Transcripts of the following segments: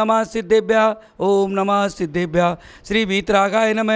नम सिद्धेभ्य ओं नम सिद्धेभ्य श्री वीतरागाय नम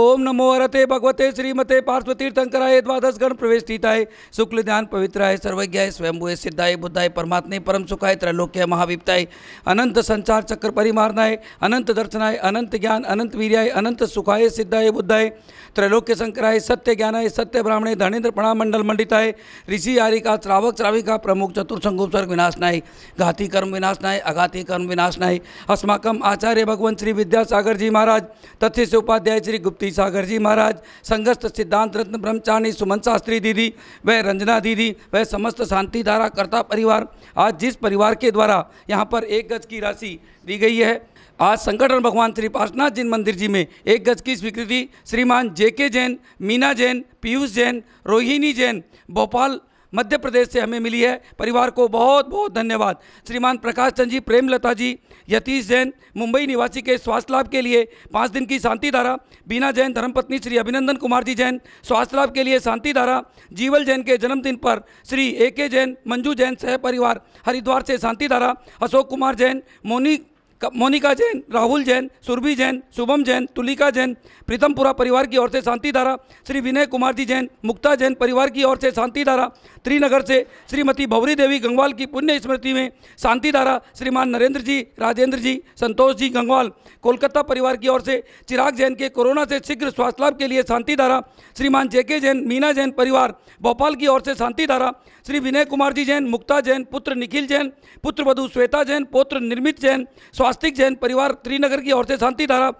ओम नमो हरते भगवते श्रीमते पार्श्वतीर्थंकराय द्वादश गण प्रवेशिताय शुक्ल ध्यान पवित्राय सर्वज्ञाय स्वयंभुए सिद्धाय बुद्धाय परमात्मे परम सुखाय त्रैलोक्य महाविप्ताय अनंत संचार चक्र परिमारनाय अनंत दर्शनाय अनंत ज्ञान अनंत वीर्याय अनंत सुखाय सिद्धाय बुद्धाय त्रैलोक्य शंकराय सत्य ज्ञानाय सत्य ब्राह्मणे धनेन्द्र प्रणाम मंडल मंडिताय ऋषि आरिका श्रावक श्राविका प्रमुख चतुर्संगोपर्ग विनाशनाय घाती कर्म विनाशनाय अघाती कर्म विनाशनाय अस्माकम आचार्य भगवान श्री विद्यासागर जी महाराज तथ्य से उपाध्याय श्री गुप्ती सागर जी महाराज संघस्थ सिद्धांत रत्न ब्रह्मचारी सुमन शास्त्री दीदी वह रंजना दीदी वह समस्त शांति धारा कर्ता परिवार आज जिस परिवार के द्वारा यहाँ पर एक गज की राशि दी गई है आज संगठन भगवान श्री पार्शनाथ जैन मंदिर जी में एक गज की स्वीकृति श्रीमान जे के जैन मीना जैन पीयूष जैन रोहिणी जैन भोपाल मध्य प्रदेश से हमें मिली है परिवार को बहुत बहुत धन्यवाद श्रीमान प्रकाश चंद जी प्रेमलता जी यतीश जैन मुंबई निवासी के स्वास्थ्य लाभ के लिए पाँच दिन की शांति धारा बीना जैन धर्मपत्नी श्री अभिनंदन कुमार जी जैन स्वास्थ्य लाभ के लिए शांति धारा जीवल जैन के जन्मदिन पर श्री ए के जैन मंजू जैन सह परिवार हरिद्वार से शांति धारा अशोक कुमार जैन मोनी मोनिका जैन राहुल जैन सुरभि जैन शुभम जैन तुलिका जैन प्रीतमपुरा परिवार की ओर से शांति धारा श्री विनय कुमार जी जैन मुक्ता जैन परिवार की ओर से शांति धारा त्रिनगर से श्रीमती भवरी देवी गंगवाल की पुण्य स्मृति में शांति धारा श्रीमान नरेंद्र जी राजेंद्र जी संतोष जी गंगवाल कोलकाता परिवार की ओर से चिराग जैन के कोरोना से शीघ्र स्वास्थ्य लाभ के लिए शांति धारा श्रीमान जेके जैन मीना जैन परिवार भोपाल की ओर से शांति धारा श्री विनय कुमार जी जैन मुक्ता जैन पुत्र निखिल जैन पुत्र वधु श्वेता जैन पौत्र निर्मित जैन स्वास्तिक जैन परिवार त्रिनगर की ओर से शांति धारा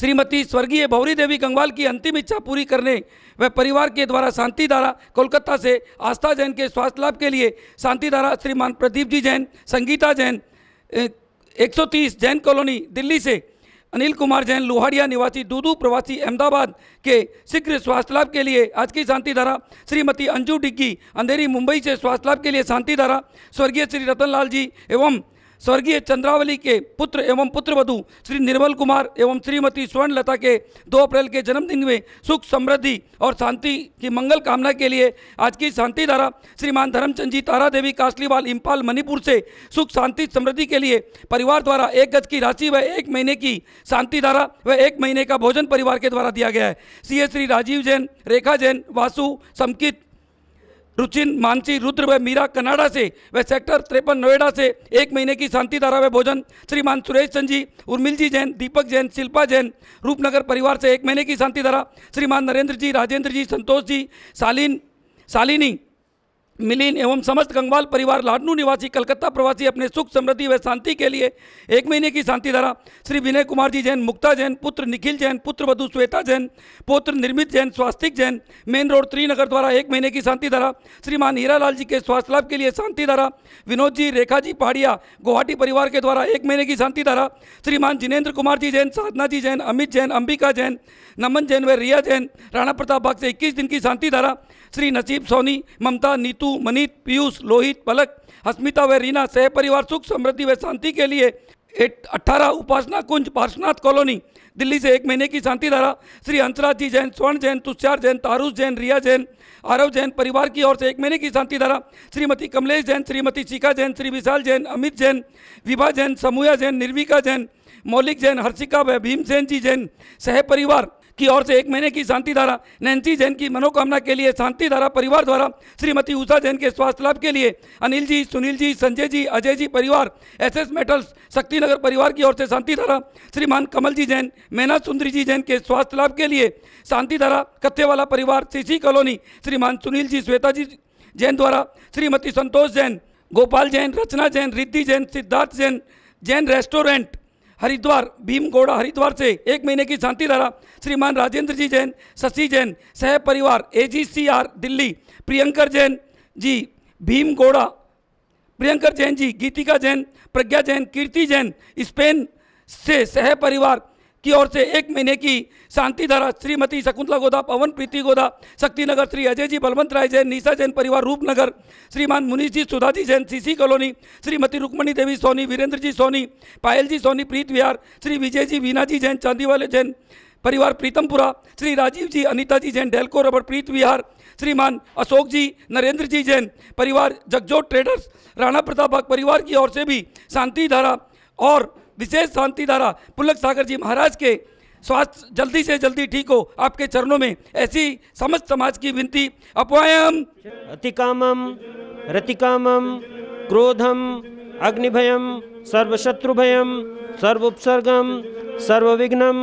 श्रीमती स्वर्गीय भौरी देवी गंगवाल की अंतिम इच्छा पूरी करने व परिवार के द्वारा शांति धारा कोलकाता से आस्था जैन के स्वास्थ्य लाभ के लिए शांति धारा श्रीमान प्रदीप जी जैन संगीता जैन 130 जैन कॉलोनी दिल्ली से अनिल कुमार जैन लोहाड़िया निवासी दूदू प्रवासी अहमदाबाद के शीघ्र स्वास्थ्य लाभ के लिए आज की शांति धारा श्रीमती अंजू डिग्गी अंधेरी मुंबई से स्वास्थ्य लाभ के लिए शांति धारा स्वर्गीय श्री रतन लाल जी एवं स्वर्गीय चंद्रावली के पुत्र एवं पुत्रवधु श्री निर्मल कुमार एवं श्रीमती स्वर्णलता के दो अप्रैल के जन्मदिन में सुख समृद्धि और शांति की मंगल कामना के लिए आज की शांति धारा श्रीमान धर्मचंद जी तारा देवी कासलीवाल इम्फाल मणिपुर से सुख शांति समृद्धि के लिए परिवार द्वारा एक गज की राशि व एक महीने की शांति धारा व एक महीने का भोजन परिवार के द्वारा दिया गया है सी श्री राजीव जैन रेखा जैन वासु समकित रुचिन मानसी रुद्र व मीरा कनाडा से व सेक्टर त्रेपन नोएडा से एक महीने की शांति धारा व भोजन श्रीमान सुरेश चंद जी उर्मिल जी जैन दीपक जैन शिल्पा जैन रूपनगर परिवार से एक महीने की शांति धारा श्रीमान नरेंद्र जी राजेंद्र जी संतोष जी शालीन शालिनी मिलीन एवं समस्त गंगवाल परिवार लाडनू निवासी कलकत्ता प्रवासी अपने सुख समृद्धि व शांति के लिए एक महीने की शांति धारा श्री विनय कुमार जी जैन मुक्ता जैन पुत्र निखिल जैन पुत्र वधु श्वेता जैन पुत्र निर्मित जैन स्वास्तिक जैन मेन रोड त्रिनगर द्वारा एक महीने की शांति धारा श्रीमान हीरा लाल जी के स्वास्थ्य लाभ के लिए शांति धारा विनोद जी रेखा जी पहाड़िया गुवाहाटी परिवार के द्वारा एक महीने की शांति धारा श्रीमान जिनेन्द्र कुमार जी जैन साधना जी जैन अमित जैन अंबिका जैन नमन जैन व रिया जैन राणा प्रताप बाग से इक्कीस दिन की शांति धारा श्री नसीब सोनी ममता नीतू सेतु मनीत पीयूष लोहित पलक हस्मिता व रीना सह परिवार सुख समृद्धि व शांति के लिए अट्ठारह उपासना कुंज पार्शनाथ कॉलोनी दिल्ली से एक महीने की शांति धारा श्री हंसराज जी जैन स्वर्ण जैन तुषार जैन तारूस जैन रिया जैन आरव जैन परिवार की ओर से एक महीने की शांति धारा श्रीमती कमलेश जैन श्रीमती शिखा जैन श्री विशाल जैन अमित जैन विभा जैन समूया जैन निर्विका जैन मौलिक जैन हर्षिका व भीमसेन जी जैन सह परिवार की ओर से एक महीने की शांति धारा नैन्सी जैन की मनोकामना के लिए शांति धारा परिवार द्वारा श्रीमती उषा जैन के स्वास्थ्य लाभ के लिए अनिल जी सुनील जी संजय जी अजय जी परिवार एस एस मेटल्स शक्तिनगर परिवार की ओर से शांति धारा श्रीमान कमल जी जैन मैना सुंदरी जी जैन के स्वास्थ्य लाभ के लिए शांति धारा कथ्यवाला परिवार सीसी कॉलोनी श्रीमान सुनील जी श्वेता जी जैन द्वारा श्रीमती संतोष जैन गोपाल जैन रचना जैन रिद्धि जैन सिद्धार्थ जैन जैन रेस्टोरेंट हरिद्वार भीमगौड़ा हरिद्वार से एक महीने की शांति धारा श्रीमान राजेंद्र जी जैन शशि जैन सह परिवार A G C R Delhi Priyankar Jain ji Bhimgoda Priyankar Jain ji Geetika Jain Pragya Jain Kirti Jain Spain से सह परिवार की ओर से एक महीने की शांति धारा श्रीमती शकुंतला गोदा पवन प्रीति गोदा शक्तिनगर श्री अजय जी बलवंत राय जैन निशा जैन परिवार रूपनगर श्रीमान मुनीष जी सुधा जी जैन सीसी कॉलोनी श्रीमती रुक्मणी देवी सोनी वीरेंद्र जी सोनी पायल जी सोनी प्रीत विहार श्री विजय जी वीना जी जैन चांदीवाले जैन परिवार प्रीतमपुरा श्री राजीव जी अनिता जी जैन डेलको रबर प्रीत विहार श्रीमान अशोक जी नरेंद्र जी जैन परिवार जगजोत ट्रेडर्स राणा प्रताप परिवार की ओर से भी शांति धारा और विशेष शांति धारा पुलक सागर जी महाराज के स्वास्थ्य जल्दी से जल्दी ठीक हो आपके चरणों में ऐसी समस्त समाज की विनती अपवायम अतिकामम रतिकामम क्रोधम अग्निभयम सर्वशत्रुभयं सर्वोपसर्गम सर्वविघ्नम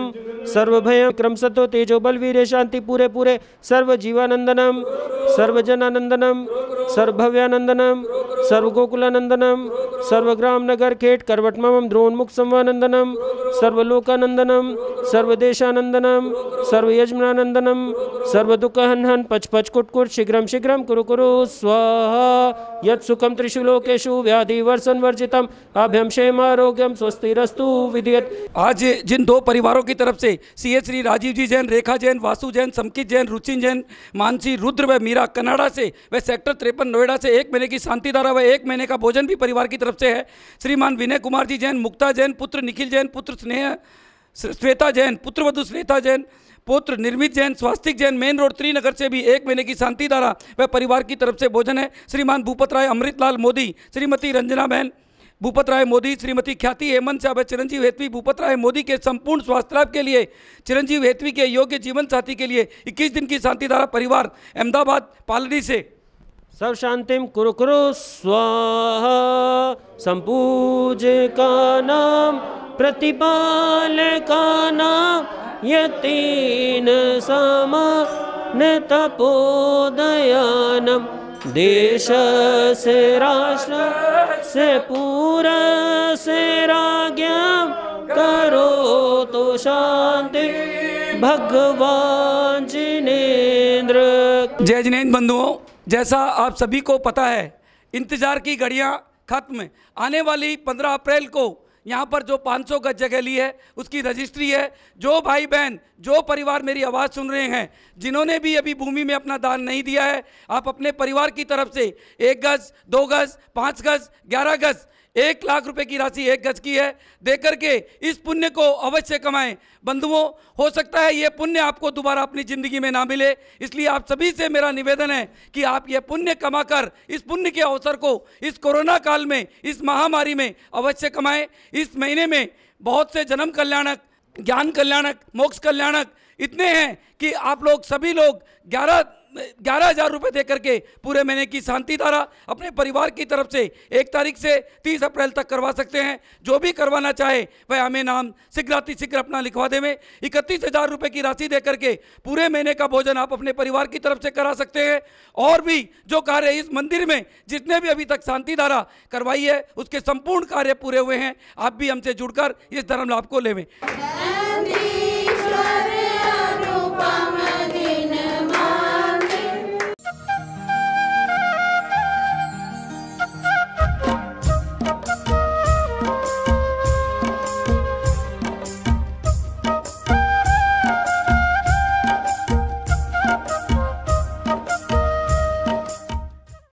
सर्वभयम क्रम सतो तेजो बल वीर शांति पूरे पूरे सर्व जीवानंदनम सर्वजनानंदनम सर्वभव्यानंदनम सर्वगोकुलानंदनम सर्वग्राम नगर खेट द्रोण द्रोन्मुख संवानंदनम सर्वलोकानंदनम सर्वदेशानंदनम सर्वयजमानंदनम सर्वदुःखहनहन पचपच कुटकुट शीघ्र शीघ्र कुरु कुरु स्वाहा यत्सुखम त्रिशुलोकेशु व्याधि वर्षन वर्जितम अभ्यम क्षेम आरोग्यम रस्तु विधियत आज जिन दो परिवारों की तरफ से सी श्री राजीव जी जैन रेखा जैन वासु जैन समकित जैन रुचिन जैन मानसी रुद्र व मीरा कनाडा से व सेक्टर तिरपन नोएडा से एक महीने की शांति धारा व एक महीने का भोजन भी परिवार की तरफ से है श्रीमान विनय कुमार जी जैन मुक्ता जैन पुत्र निखिल जैन पुत्र स्नेह श्वेता जैन पुत्रवधु श्वेता जैन पुत्र निर्मित जैन स्वास्थ्य जैन मेन रोड त्रिनगर से भी एक महीने की शांति धारा व परिवार की तरफ से भोजन है श्रीमान भूपत राय अमृतलाल मोदी श्रीमती रंजना बहन भूपत राय मोदी श्रीमती ख्याति हेमंत साहब चिरंजीव हेतवी भूपत राय मोदी के संपूर्ण स्वास्थ्य लाभ के लिए चिरंजीव हेतवी के योग्य जीवन साथी के लिए 21 दिन की शांति धारा परिवार अहमदाबाद पालरी से सब शांति कुरु कुरु स्वाहा संपूज का नाम प्रतिपाल का नाम ये तीन समा तपोदयानम देश से राष्ट्र से पूरा सेरा करो तो शांति भगवान जिनेन्द्र जय जिनेन्द्र बंधुओं जैसा आप सभी को पता है इंतज़ार की घड़ियां खत्म आने वाली 15 अप्रैल को यहाँ पर जो 500 गज जगह ली है उसकी रजिस्ट्री है जो भाई बहन जो परिवार मेरी आवाज़ सुन रहे हैं जिन्होंने भी अभी भूमि में अपना दान नहीं दिया है आप अपने परिवार की तरफ से एक गज दो गज पाँच गज ग्यारह गज एक लाख रुपए की राशि एक गज की है देकर के इस पुण्य को अवश्य कमाएं बंधुओं हो सकता है ये पुण्य आपको दोबारा अपनी ज़िंदगी में ना मिले इसलिए आप सभी से मेरा निवेदन है कि आप ये पुण्य कमाकर इस पुण्य के अवसर को इस कोरोना काल में इस महामारी में अवश्य कमाएं इस महीने में बहुत से जन्म कल्याणक ज्ञान कल्याणक मोक्ष कल्याणक इतने हैं कि आप लोग सभी लोग ग्यारह ग्यारह हजार रुपये दे करके पूरे महीने की शांति धारा अपने परिवार की तरफ से एक तारीख से तीस अप्रैल तक करवा सकते हैं जो भी करवाना चाहे वह हमें नाम शीघ्राति शीघ्र अपना लिखवा दे में इकतीस हजार रुपये की राशि दे करके पूरे महीने का भोजन आप अपने परिवार की तरफ से करा सकते हैं और भी जो कार्य इस मंदिर में जितने भी अभी तक शांति धारा करवाई है उसके संपूर्ण कार्य पूरे हुए हैं आप भी हमसे जुड़कर इस धर्म लाभ को लेवें